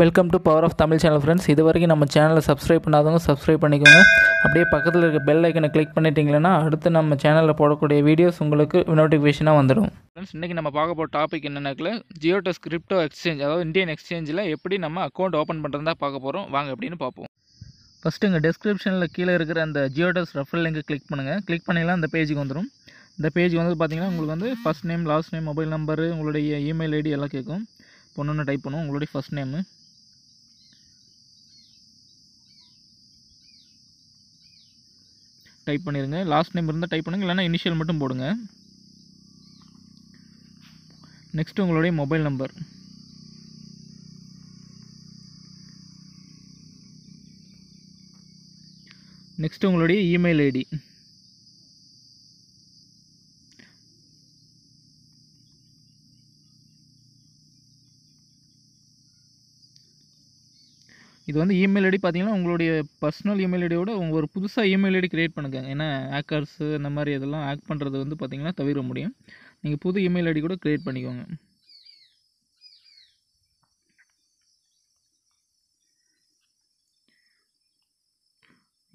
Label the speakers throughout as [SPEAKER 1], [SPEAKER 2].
[SPEAKER 1] welcome to power of Tamil channel friends இது வரைக்கும் நம்ம சேனலை சப்ஸ்கிரைப் பண்ணாதவங்க சப்ஸ்கிரைப் பண்ணிக்கோங்க அப்படியே பக்கத்தில் இருக்க பெல் ஐக்கனை கிளிக் பண்ணிட்டீங்கன்னா அடுத்து நம்ம சேனலில் போடக்கூடிய வீடியோஸ் உங்களுக்கு நோட்டிஃபிகேஷனாக வந்துடும் ஃப்ரெண்ட்ஸ் இன்றைக்கி நம்ம பார்க்க போகிற டாபிக் என்னென்னாக்கில் டெஸ் கிரிப்டோ எக்ஸ்சேஞ்ச் அதாவது இந்தியன் எக்ஸ்சேஞ்சில் எப்படி நம்ம அக்கௌண்ட் ஓப்பன் பண்ணுறதா பார்க்க போகிறோம் வாங்க அப்படின்னு பார்ப்போம் ஃபஸ்ட்டு இங்கே டெஸ்கிரிப்ஷனில் கீழே இருக்கிற அந்த டெஸ் ரெஃபர் லிங்கை கிளிக் பண்ணுங்கள் கிளிக் பண்ணிங்கன்னா அந்த பேஜுக்கு வந்துடும் இந்த பேஜ் வந்து பார்த்திங்கன்னா உங்களுக்கு வந்து first name last name mobile number உங்களுடைய இமெயில் ஐடி எல்லாம் கேட்கும் பொண்ணுன்னு டைப் பண்ணுவோம் உங்களுடைய ஃபஸ்ட் நேமு டைப் பண்ணிடுங்க லாஸ்ட் நேம் இருந்தால் டைப் பண்ணுங்கள் இல்லைனா இனிஷியல் மட்டும் போடுங்க நெக்ஸ்ட் உங்களுடைய மொபைல் நம்பர் நெக்ஸ்ட் உங்களுடைய இமெயில் ஐடி இது வந்து இமெயில் ஐடி பார்த்தீங்கன்னா உங்களுடைய பர்சனல் இமெயில் ஐடியோட ஒரு புதுசாக இமெயில் ஐடி க்ரியேட் பண்ணுங்கள் ஏன்னா ஹேக்கர்ஸு இந்த மாதிரி இதெல்லாம் ஹேக் பண்ணுறது வந்து பார்த்திங்கன்னா தவிர முடியும் நீங்கள் புது இமெயில் ஐடி கூட க்ரியேட் பண்ணிக்கோங்க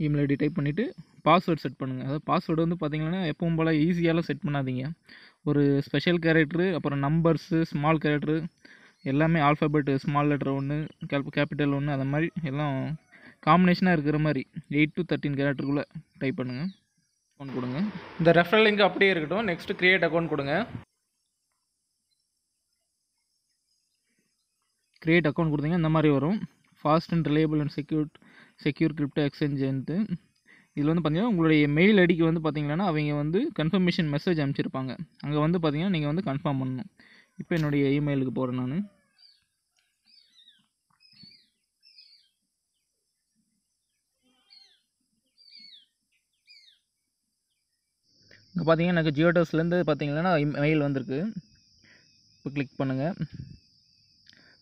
[SPEAKER 1] இமெயில் ஐடி டைப் பண்ணிவிட்டு பாஸ்வேர்ட் செட் பண்ணுங்கள் அதாவது பாஸ்வேர்டு வந்து பார்த்திங்கன்னா எப்பவும் போல் ஈஸியாலாம் செட் பண்ணாதீங்க ஒரு ஸ்பெஷல் கேரக்டரு அப்புறம் நம்பர்ஸு ஸ்மால் கேரக்டரு எல்லாமே ஆல்ஃபபெட்டு ஸ்மால் லெட்டர் ஒன்று கேப் கேபிட்டல் ஒன்று அந்த மாதிரி எல்லாம் காம்பினேஷனாக இருக்கிற மாதிரி எயிட் டு தேர்ட்டின் கேரக்டருக்குள்ளே டைப் பண்ணுங்கள் அக்கௌண்ட் கொடுங்க இந்த ரெஃபரல் லிங்க் அப்படியே இருக்கட்டும் நெக்ஸ்ட்டு க்ரியேட் அக்கௌண்ட் கொடுங்க க்ரியேட் அக்கௌண்ட் கொடுத்தீங்க இந்த மாதிரி வரும் fast and reliable and secure secure crypto எக்ஸ்சேஞ்சுன்ட்டு இதில் வந்து பார்த்தீங்கன்னா உங்களுடைய மெயில் ஐடிக்கு வந்து பார்த்தீங்கன்னா அவங்க வந்து கன்ஃபர்மேஷன் மெசேஜ் அனுப்பிச்சிருப்பாங்க அங்கே வந்து பார்த்தீங்கன்னா நீங்கள் வந்து கன்ஃபார்ம் பண்ணணும் இப்போ என்னுடைய இமெயிலுக்கு போகிறேன் நான் இப்போ பார்த்தீங்கன்னா எனக்கு ஜியோடோஸ்லேருந்து பார்த்தீங்கன்னா மெயில் வந்திருக்கு இப்போ கிளிக் பண்ணுங்கள்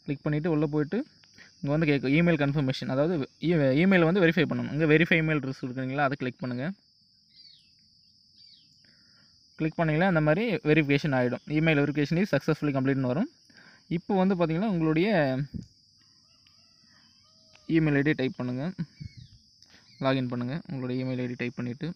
[SPEAKER 1] கிளிக் பண்ணிவிட்டு உள்ளே போயிட்டு இங்கே வந்து கேட்கும் இமெயில் கன்ஃபர்மேஷன் அதாவது இமெயில் e-, வந்து வெரிஃபை பண்ணணும் இங்கே வெரிஃபை இமெயில் ட்ரெஸ் இருக்குங்களா அதை கிளிக் பண்ணுங்கள் கிளிக் பண்ணிங்களா அந்த மாதிரி வெரிஃபிகேஷன் ஆகிடும் இமெயில் வெரிஃபிகேஷன் சக்ஸஸ்ஃபுல்லி கம்ப்ளீட்னு வரும் இப்போ வந்து பார்த்திங்கன்னா உங்களுடைய இமெயில் ஐடி டைப் பண்ணுங்கள் லாகின் பண்ணுங்கள் உங்களுடைய இமெயில் ஐடி டைப் பண்ணிவிட்டு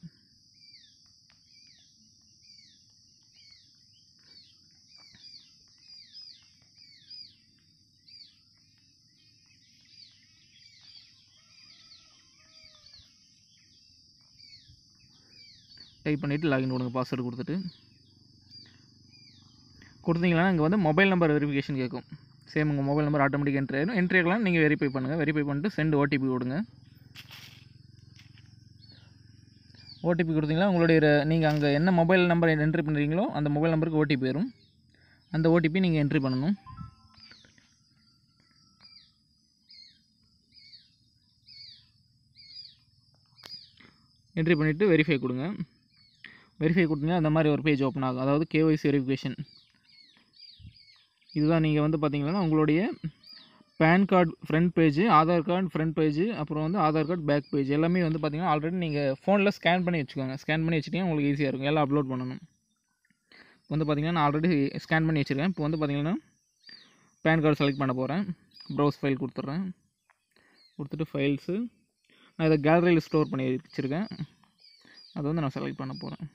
[SPEAKER 1] டைப் பண்ணிவிட்டு லாகின் கொடுங்க பாஸ்வேர்டு கொடுத்துட்டு கொடுத்தீங்கன்னா இங்கே வந்து மொபைல் நம்பர் வெரிஃபிகேஷன் கேட்கும் சேம் உங்கள் மொபைல் நம்பர் ஆட்டோமேட்டிக் என்ட்ரி ஆகிடும் என்ட்ரி ஆகலாம் நீங்கள் வெரிஃபை பண்ணுங்கள் வெரிஃபை பண்ணிட்டு சென்ட் ஓடிபி கொடுங்க ஓடிபி கொடுத்தீங்கன்னா உங்களுடைய நீங்கள் அங்கே என்ன மொபைல் நம்பர் என்ட்ரி பண்ணுறீங்களோ அந்த மொபைல் நம்பருக்கு ஓடிபி வரும் அந்த ஓடிபி நீங்கள் என்ட்ரி பண்ணணும் என்ட்ரி பண்ணிவிட்டு வெரிஃபை கொடுங்க வெரிஃபை கொடுத்தீங்கன்னா அந்த மாதிரி ஒரு பேஜ் ஓப்பன் ஆகும் அதாவது கேஒய்சி வெரிஃபிகேஷன் இதுதான் நீங்கள் வந்து பார்த்தீங்கன்னா உங்களுடைய PAN card front page Aadhaar card front page அப்புறம் வந்து ஆதார் கார்டு பேக் பேஜ் எல்லாமே வந்து பார்த்திங்கன்னா ஆல்ரெடி நீங்கள் ஃபோனில் ஸ்கேன் பண்ணி வச்சுக்கோங்க ஸ்கேன் பண்ணி வச்சுட்டிங்கன்னா உங்களுக்கு ஈஸியாக இருக்கும் எல்லாம் அப்லோட் பண்ணணும் இப்போ வந்து பார்த்திங்கன்னா நான் ஆல்ரெடி ஸ்கேன் பண்ணி வச்சுருக்கேன் இப்போ வந்து பார்த்திங்கன்னா பேன் கார்டு செலக்ட் பண்ண போகிறேன் ப்ரௌஸ் ஃபைல் கொடுத்துட்றேன் கொடுத்துட்டு ஃபைல்ஸு நான் இதை கேலரியில் ஸ்டோர் பண்ணி வச்சுருக்கேன் அதை வந்து நான் செலக்ட் பண்ண போகிறேன்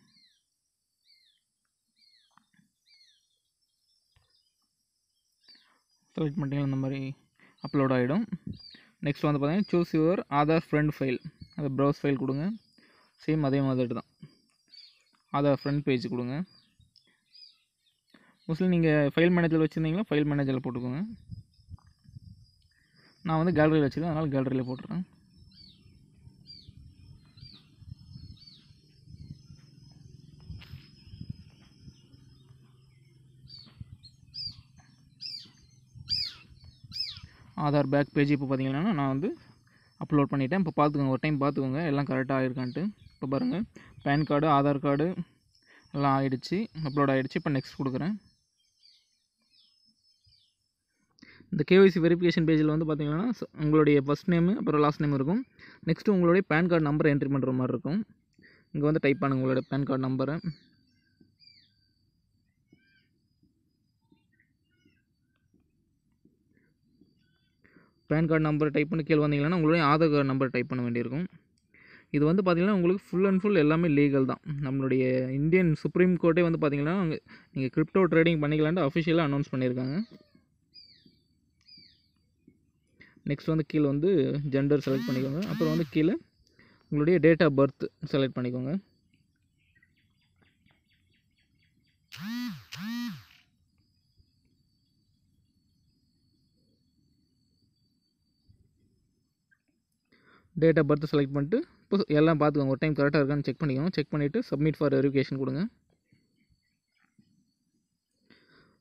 [SPEAKER 1] செலக்ட் பண்ணிட்டீங்கன்னா இந்த மாதிரி அப்லோட் ஆகிடும் நெக்ஸ்ட் வந்து பார்த்தீங்கன்னா choose your Aadhaar front file அந்த ப்ரௌஸ் ஃபைல் கொடுங்க சேம் அதே மாதிரி தான் ஆதார் ஃப்ரெண்ட் பேஜ் கொடுங்க மோஸ்ட்லி நீங்கள் ஃபைல் மேனேஜரில் வச்சுருந்தீங்களா ஃபைல் மேனேஜரில் போட்டுக்கோங்க நான் வந்து கேலரியில் வச்சுருக்கேன் அதனால் கேலரியில் போட்டுறேன் ஆதார் பேக் பேஜ் இப்போ பார்த்திங்கன்னா நான் வந்து அப்லோட் பண்ணிவிட்டேன் இப்போ பார்த்துக்கோங்க ஒரு டைம் பார்த்துக்கோங்க எல்லாம் கரெக்டாக ஆகிருக்கான்ட்டு இப்போ பாருங்கள் பேன் கார்டு ஆதார் கார்டு எல்லாம் ஆகிடுச்சு அப்லோட் ஆகிடுச்சு இப்போ நெக்ஸ்ட் கொடுக்குறேன் இந்த கேஒய்சி வெரிஃபிகேஷன் பேஜில் வந்து பார்த்திங்கன்னா உங்களுடைய ஃபஸ்ட் நேமு அப்புறம் லாஸ்ட் நேம் இருக்கும் நெக்ஸ்ட்டு உங்களுடைய பேன் கார்டு நம்பர் என்ட்ரி பண்ணுற மாதிரி இருக்கும் இங்கே வந்து டைப் பண்ணுங்கள் உங்களோட பேன் கார்டு நம்பரை பேன் கார்டு நம்பர் டைப் பண்ணி கீழே வந்தீங்கன்னா உங்களுடைய ஆதார் கார்டு நம்பர் டைப் பண்ண வேண்டியிருக்கும் இது வந்து பார்த்திங்கன்னா உங்களுக்கு ஃபுல் அண்ட் ஃபுல் எல்லாமே லீகல் தான் நம்மளுடைய இந்தியன் சுப்ரீம் கோர்ட்டே வந்து பார்த்திங்கன்னா நீங்கள் கிரிப்டோ ட்ரேடிங் பண்ணிக்கலான்ட்டு அஃபிஷியலாக அனௌன்ஸ் பண்ணியிருக்காங்க நெக்ஸ்ட் வந்து கீழே வந்து ஜெண்டர் செலக்ட் பண்ணிக்கோங்க அப்புறம் வந்து கீழே உங்களுடைய டேட் ஆஃப் பர்த் செலக்ட் பண்ணிக்கோங்க டேட் ஆஃப் பர்த் செலக்ட் பண்ணிட்டு இப்போ எல்லாம் பார்த்துக்கோங்க ஒரு டைம் கரெக்டாக இருக்கான்னு செக் பண்ணிக்கோங்க செக் பண்ணிவிட்டு சப்மிட் ஃபார் வெரிஃபிகேஷன் கொடுங்க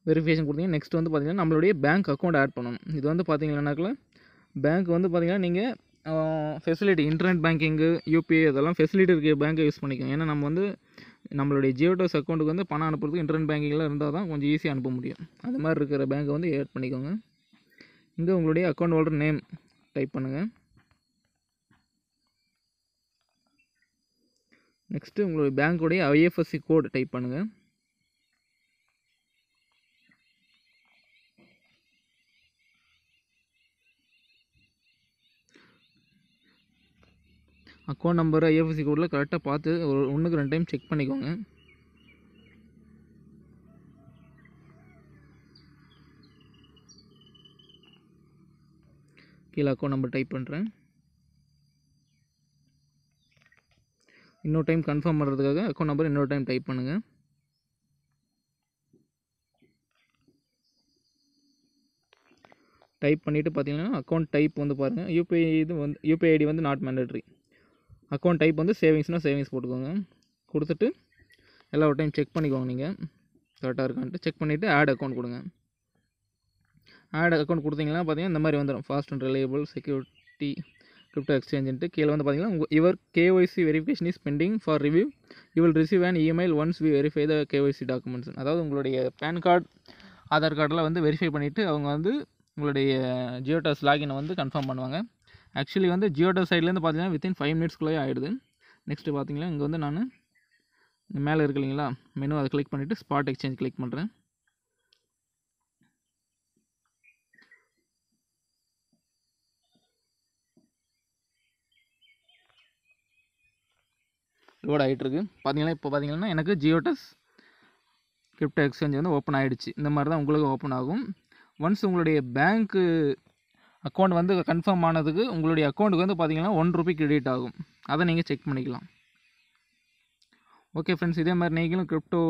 [SPEAKER 1] வெரிஃபிகேஷன் கொடுத்தீங்க நெக்ஸ்ட் வந்து பார்த்திங்கன்னா நம்மளுடைய பேங்க் அக்கௌண்ட் ஆட் பண்ணணும் இது வந்து பார்த்தீங்கன்னாக்கில் பேங்க் வந்து பார்த்திங்கன்னா நீங்கள் ஃபெசிலிட்டி இன்டர்நெட் பேங்கிங்கு யூபிஐ இதெல்லாம் ஃபெசிலிட்டி இருக்க பேங்க்கை யூஸ் பண்ணிக்கோங்க ஏன்னா நம்ம வந்து நம்மளுடைய ஜியோடோஸ் அக்கௌண்ட்டுக்கு வந்து பணம் அனுப்புறதுக்கு இன்டர்நெட் பேங்கிங்கில் இருந்தால் தான் கொஞ்சம் ஈஸியாக அனுப்ப முடியும் அந்த மாதிரி இருக்கிற பேங்க்கை வந்து ஆட் பண்ணிக்கோங்க இங்கே உங்களுடைய அக்கௌண்ட் ஹோல்டர் நேம் டைப் பண்ணுங்கள் நெக்ஸ்ட்டு உங்களுடைய பேங்க்குடைய ஐஎஃப்எஸ்சி கோடு டைப் பண்ணுங்கள் அக்கௌண்ட் நம்பர் ஐஎஃப்எஸ்சி கோடில் கரெக்டாக பார்த்து ஒரு ஒன்றுக்கு ரெண்டு டைம் செக் பண்ணிக்கோங்க கீழே அக்கௌண்ட் நம்பர் டைப் பண்ணுறேன் இன்னொரு டைம் கன்ஃபார்ம் பண்ணுறதுக்காக அக்கௌண்ட் நம்பர் இன்னொரு டைம் டைப் பண்ணுங்கள் டைப் பண்ணிவிட்டு பார்த்தீங்கன்னா அக்கௌண்ட் டைப் வந்து பாருங்கள் யூபிஐ இது வந்து யூபிஐ ஐடி வந்து நாட் மேண்டட்ரி அக்கௌண்ட் டைப் வந்து சேவிங்ஸ்னால் சேவிங்ஸ் போட்டுக்கோங்க கொடுத்துட்டு எல்லா ஒரு டைம் செக் பண்ணிக்கோங்க நீங்கள் கரெக்டாக இருக்கான்ட்டு செக் பண்ணிவிட்டு ஆட் அக்கௌண்ட் கொடுங்க ஆட் அக்கௌண்ட் கொடுத்தீங்கன்னா பார்த்தீங்கன்னா இந்த மாதிரி வந்துடும் fast and reliable security crypto எக்ஸ்சேஞ்சுன்ட்டு கீழே வந்து பார்த்தீங்கன்னா இவர் KYC verification is pending for review you will receive and email once we verify the KYC documents அதாவது உங்களுடைய பேன் கார்டு ஆதார் கார்டெலாம் வந்து வெரிஃபை பண்ணிவிட்டு அவங்க வந்து உங்களுடைய ஜியோடாஸ் லாகினை வந்து கன்ஃபார்ம் பண்ணுவாங்க ஆக்சுவலி வந்து ஜியோடாஸ் சைட்லேருந்து பார்த்தீங்கன்னா வித்தின் ஃபைவ் மினிட்ஸ்குள்ளே ஆகிடுது நெக்ஸ்ட்டு பார்த்தீங்கன்னா இங்கே வந்து நான் மேலே இருக்கு இல்லைங்களா மெனு அதை கிளிக் பண்ணிவிட்டு ஸ்பாட் எக்ஸ்சேஞ்ச் கிளிக் பண்ணுறேன் லோட் ஆகிட்டுருக்கு பார்த்தீங்கன்னா இப்போ பார்த்தீங்கன்னா எனக்கு ஜியோடஸ் கிரிப்டோ எக்ஸ்சேஞ்ச் வந்து ஓப்பன் ஆகிடுச்சு இந்த மாதிரி தான் உங்களுக்கு ஓப்பன் ஆகும் ஒன்ஸ் உங்களுடைய பேங்க்கு அக்கௌண்ட் வந்து கன்ஃபார்ம் ஆனதுக்கு உங்களுடைய அக்கௌண்ட்டுக்கு வந்து பார்த்தீங்கன்னா ஒன் ருபி கிரெடிட் ஆகும் அதை நீங்கள் செக் பண்ணிக்கலாம் ஓகே ஃப்ரெண்ட்ஸ் இதே மாதிரி நீங்களும் கிரிப்டோ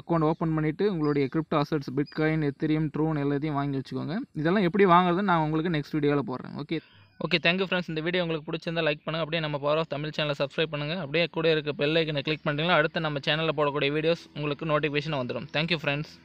[SPEAKER 1] அக்கௌண்ட் ஓப்பன் பண்ணிவிட்டு உங்களுடைய crypto assets bitcoin ethereum tron எல்லாத்தையும் வாங்கி வச்சுக்கோங்க இதெல்லாம் எப்படி வாங்குறதுன்னு நான் உங்களுக்கு நெக்ஸ்ட் வீடியோவில் போடுறேன் ஓகே ஓகே தேங்க்யூ ஃப்ரெண்ட்ஸ் இந்த வீடியோ உங்களுக்கு பிடிச்சிருந்தா லைக் பண்ணுங்கள் அப்படியே நம்ம பவர் ஆஃப் தமிழ் சேனலை சப்ஸ்கிரைப் பண்ணுங்கள் அப்படியே கூட இருக்க பெல்லைக்கனை கிளிக் பண்ணுறீங்களா அடுத்து நம்ம சேனலில் போடக்கூடிய வீடியோஸ் உங்களுக்கு நோட்டிஃபிகேஷன் வந்துடும் தேங்க்யூ ஃப்ரெண்ட்ஸ்